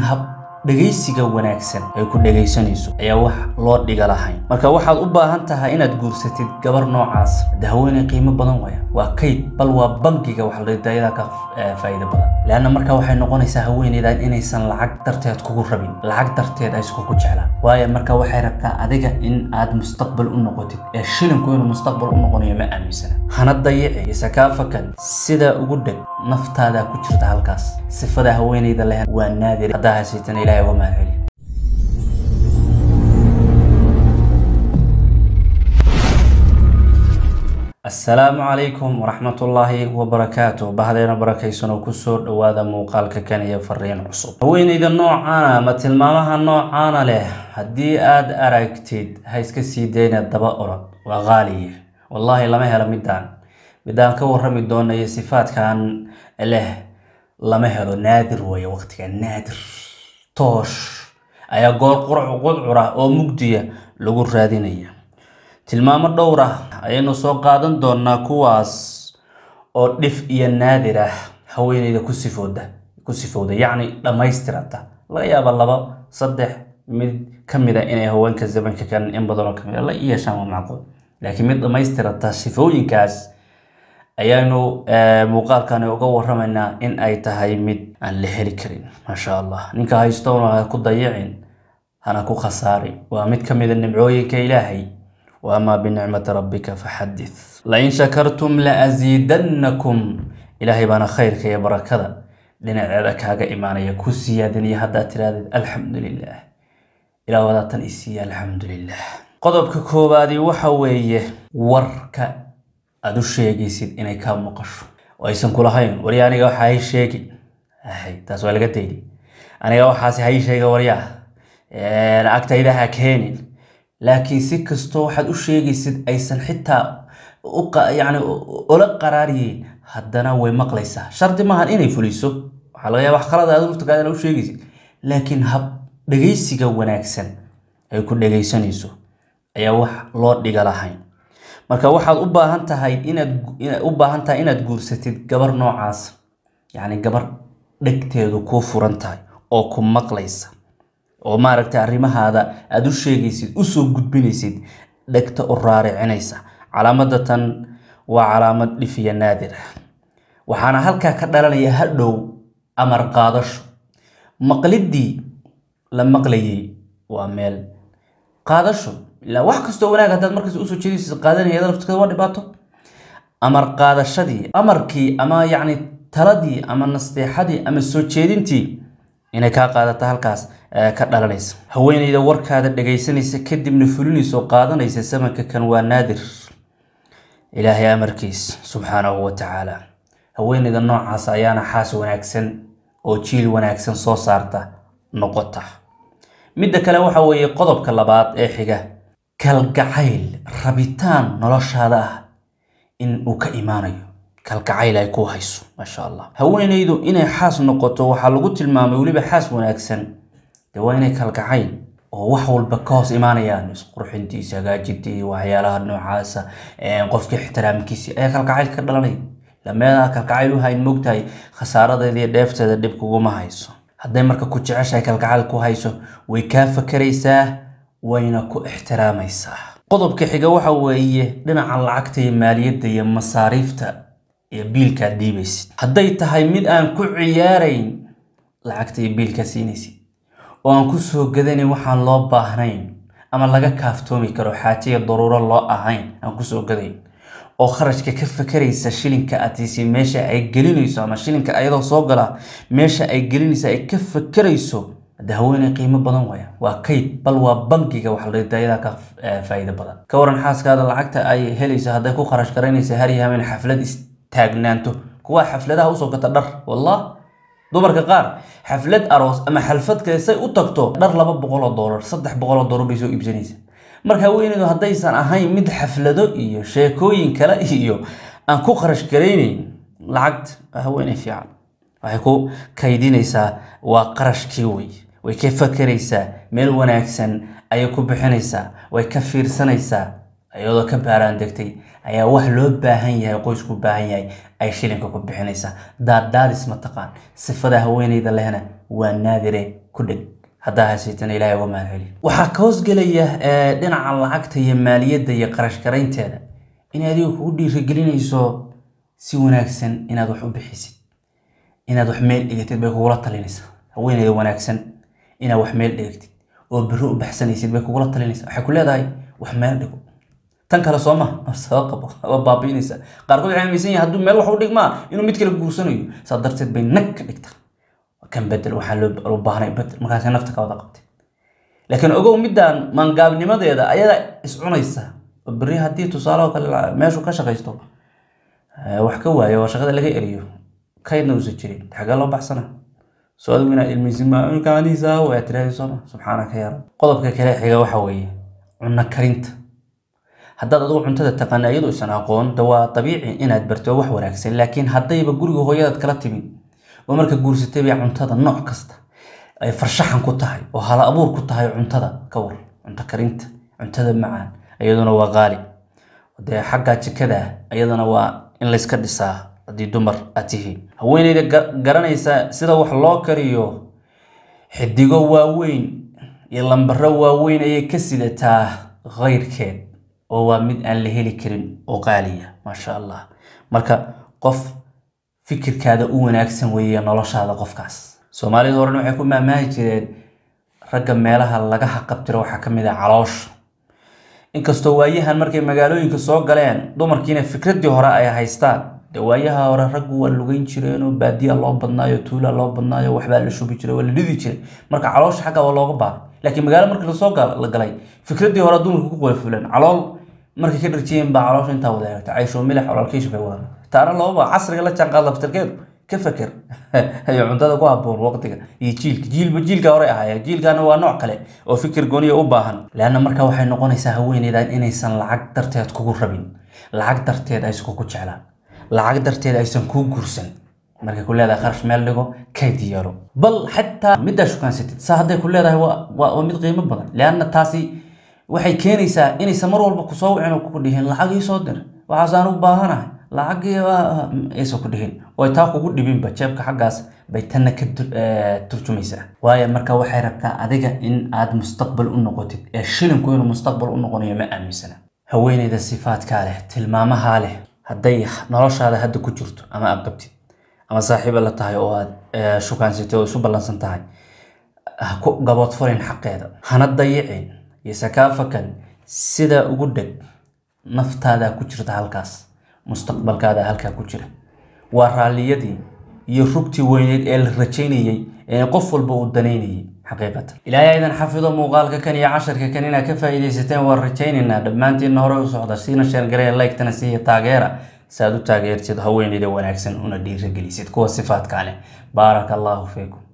GitHub dhegaysiga wanaagsan ay ku dhegaysanayso ayaa wax loo dhiga lahayn marka waxaad u baahan tahay inaad guursatid gabar noocaas dahaweyne qiimo badan waya waa kayd bal waa bangiga waxdayada ka eh, faa'iido badan leanna marka waxay noqonaysaa haweeneydan inaysan lacag darteed kugu rabin lacag darteed ay iskugu jeclaan waayo marka waxay rabtaa adiga in aad mustaqbal u noqotid ee shilinku inuu mustaqbal u noqonayo ma aaminsana hana dayici isakaafakan sidaa ugu dheg naftaadaa ku jirta halkaas sifada haweeneyda leh waa naadir haddaa haysaytan ilaahay uga mahad celi asalaamu calaykum waraxmatullaahi wabarakaatu bahdeena barakaysanoo kusoo dhowaada muuqaalka kan iyo fariin cusub haweeneyda noocaana ama tilmaamaha noocaana leh haddii aad aragtid ha iska sii deyna daba orod waa qaaliye wallaahi lama helo middaan midaan ka warrami doonayo sifaadkan leh lama helo naadir weeye waqtiga naadir toosh ayaa goor qurcqudcur ah oo mugdiya lagu raadinaya tilmaamo dhowr ah ayaynu soo qaadan doonaa kuwaas oo dhif iyo naadir ah haweeneyda ku sifooda ku sifowda yacni dhammaystiranta laga yaaba laba saddex mid ka mid a ah inay haweenka zamanka kan in badanoo oo kamid a ah, la yeeshaan waa macquul laakiin mid dhammaystiranta sifooyinkaas ayaanu eh, muuqaalkani uga waramaynaa in ay tahay mid aan la heli karin maasha allah ninka haystoon ha ku dayacin hana ku khasaarin waa mid ka mida nimcooyinka ilaahay wa amaa binicmati rabbika faxadid lain shakartum la asiidannakum ilaahay baana khayrka iyo barakada dhinaceeda kaaga imaanaya ku siyaadinaya haddaad tirahdid alxamdulilah ilaa wadaatan isiiya alxamdulilah qodobka koobaadi waxa weeye warka aada u sheegaysid inay kaa maqasho oo aysan kulahayn warya aniga waxa hay sheegin taas waa laga dayday aniga waxaasi hay sheega waryaa lacagtayda ha keenin laakiin si kastoo waxaad u sheegaysid aysan xitaa yani ula qaraaryeyn haddana way maqlaysaa shardi maahan inay fuliso waxaa laga yaaba wax khalada aad urtakaadana u sheegaysid laakiin hab dhegaysiga wanaagsan ay ku dhegaysanayso ayaa wax loo dhiga lahayn marka waxaad u baahan tahay inaad u baahan tahay inaad guursatid gabar noocaas yacni gabar dhegteedu kuu furan tahay oo ku maqlaysa oo maaragtay arrimahaada aada u sheegaysid usoo gudbinaysid dhegta u raaricinaysa calaamadatan waa calaamad dhifiya naadir ah waxaana halkaa ka dhalanaya hadhow amar qaadasho maqliddii la maqlayay waa meel qaadasho ilaa wax kastoo wanaag haddaad markaas usoo jeedisa qaadanaya laftikaa waa dhibaato amar qaadashadii amarkii ama yacni taladii ama nasteexadii ama soo jeedintii inay kaa qaadata halkaas ka dhalanaysa haweenayda warkaada dhagaysanaysa kadibna fulinaysoo qaadanaysa samanka kan waa naadir ilaahay amarkiis subxaanahu watacaala tacaala haweenayda noocaas ayaana xaas wanaagsan oo jiil wanaagsan soo saarta noqota midda kale waxa weeye qodobka labaad ee xiga kalgacayl rabitaan noloshaada ah in uu ka imaanayo kalgacayl ay ku hayso maasha allah haweenaydu inay xaas noqoto waxaa lagu tilmaamay weliba xaas wanaagsan dee waa inay kalgacayl oo wax walba ka hoos imaanayaan isqurxintiisa hagaajintii waxyaalaha noocaasa qofkii ixtiraamkiisii ayaa kalgacayl ka dhalanaya lameedaa kalgacayl u mogtahay khasaaradeeda dheefteeda dhib kuguma hayso hadday marka ku jeceshahay kalgacayl ku hayso way kaa fakaraysaa wayna ku ixtiraamaysaa qodobka xiga waxa weeye dhinaca lacagta iyo maaliyadda iyo masaariifta iyo biilkaad dhiibaysid hadday tahay mid aan ku ciyaarayn lacagta iyo biilka siinaysid oo aan ku soo gadanayn waxaan loo baahnayn ama laga kaaftoomi karo xaaje daruuro loo ahayn aan kusoo gadayn oo kharashka ka fakaraysa shilinka atiisi meesha ay gelinayso ama shilinka iyadoo soo gala meesha ay gelinaysa ay ka fakarayso de qiimo badan waaya waa kayd bal waa bangiga waxladayada ka eh, faa'iido badan ka waran xaaskaada lacagta ay helayso hadday ku kharash garaynaysa haryahameen xaflad istaagnaanto kuwaa xafladaha usoo gata dhar wallah dumarka qaar xaflad aroos ama xalfad kale say u tagto dhar laba boqoloo doolar saddex boqoloo doolar bay soo iibsanaysa marka haweeneydu haddaysan ahayn mid xaflado iyo sheekooyin kale iyo aan ku kharash garaynayn lacagta haweeney fiican waxay ku kaydinaysaa waa qarashkii wey way ka fakaraysaa meel wanaagsan ayay ku bixinaysaa way ka fiirsanaysaa iyadoo ka baaraan ayaa wax loo baahan yahay qoysku baahan yahay ay shilinka ku bixinaysaa daaddaadis mataqaan sifada haweeneyda lehna waa naadire ku dheg haddaa haysaytan ilahay uga mahadceli waxaa ka hoosgelaya eh, dhinaca lacagta iyo maaliyadda iyo qarashkaraynteeda inay adiga kugu dhiirigelinayso si wanaagsan inaad wax u bixisid inaad wax meel dhigatid bay kugula talinaysaa haweenayda wanaagsan inaa wax meel dhigagtid oo beri u baxsanaysid bay kugula talinaysa waxay ku leedahay wax meel dhigo tan kale soo maha sabaqabo baabiinaysa qaarkood waxay yahay hadduu meel wax u dhigmaa inuu mid kale guursanayo saa darteed bay nag ka dhigtaa kan bedel waxaa loo baahnay bedel markaasay nafta ka wada qabtay laakiin ogow middan maangaabnimadeeda ayada iscunaysa cunaysa oo beri haddii tusaaleho kale meeshu ka shaqaysto wax ka waayo oo shaqada laga eriyo kaydna uusan jirin xagee loo baxsana su-aal weyna ilmisimaankaaniisa ah subxaanaka yaa rab qodobka kale xiga waxa weeye cunno karinta haddaad adigu cuntada taqaana iyadu isan aqoon de waa dabiici inaad barto wax wanaagsan laakiin haddayba guriga hooyadaad kala timid oo marka guursatay bay cuntada nooc kasta ay farshaxan ku tahay oo hala abuur ku tahay cuntada ka war cunto karinta cuntada macaan iyaduna waa qaali dee xaggaa jikada iyadana waa in layska dhisaa haddii dumar aad tihiin haweeneyda garanaysaa sida wax loo kariyo xidigo waaweyn iyo lambaro waaweyn ayay ka sidataa khayrkeed oo waa mid aan la heli karin oo qaaliya maasha allah marka qof fikirkaada u wanaagsan weeye noloshaada qofkaas soomaalida horena waxay ku maamaahi jireen ragga meelaha laga haqabtiro waxaa ka mid ah caloosha inkastoo waayahan markay magaalooyinka soo galeen dumarkiina fikraddii hore ay haystaan de waayaha hore raggu waa lugeyn jireenoo baadiya loo badnaayo tuula loo badnaayo waxbaa la shubi jiray waa la dhidi jiray marka caloosha xagga waa looga baaro laakiin magaalo markii lasoo la galay fikraddii hore dumarka ku qoofuleen calool markay ka dharjiyeen baa caloosha intaa wada eegta caysho milax olaalkiisha bay wadan taana loobaa casriga la jaanqaad laftarkeedu ka feker ayo cuntada ku haboon waqtiga iyo jiilka jiilba jiilka hore ahaya jiilkana waa nooc kale oo fikir gooniya u baahan leanna marka waxay noqonaysaa haweeneydan inaysan lacag darteed kugu rabin lacag darteed ay iskugu jeclaan lacag darteed aysan kuu guursan markay ku leedahay kharash meel dhigo kayd yeelo bal xataa middaa shukaansatid sa hadday ku leedahay waa mid qiimo badan leanna taasi waxay keenaysaa inaysan mar walba kusoo wicin oo ku dhihin lacag iisoo dir waxaasaan u baahanahay lacagii aysan ah, ah, ku dhihin oo taa kugu dhibinba jeebka xaggaas bay tanna ka eh, turjumaysaa waayo marka waxay rabtaa adiga in aad mustaqbal u noqotid ee shilinku inuu mustaqbal u noqonayo ma aaminsana haweeneyda sifaadkaa leh tilmaamahaa leh hadday noloshaada hadda ku jirto ama aad qabtid ama saaxiiba la tahay oo aad eh, shukaansatay oo isu ballansan tahay ha ku gabood furin xaqeeda hana dayicin iyo sakaafakan sidaa ugu dheg naftaadaa ku jirta halkaas mustaqbalkaada halkaa ku jira waa raalliyadii iyo rugtii weyneed ee la rajaynayey ee qof walba uu danaynayay xaqiiqatan ilaahay aydan xafido muuqaalka kan iyo casharka kan inaad ka faa'iidaysateen waan rajaynaynaa dhammaantiinna horey u socda siina sheergaree laygtana siiya taageera si aad u taageertid haweenayda wanaagsan una dhiiragelisid kuwa sifaadka leh baaraka allaahu fiikum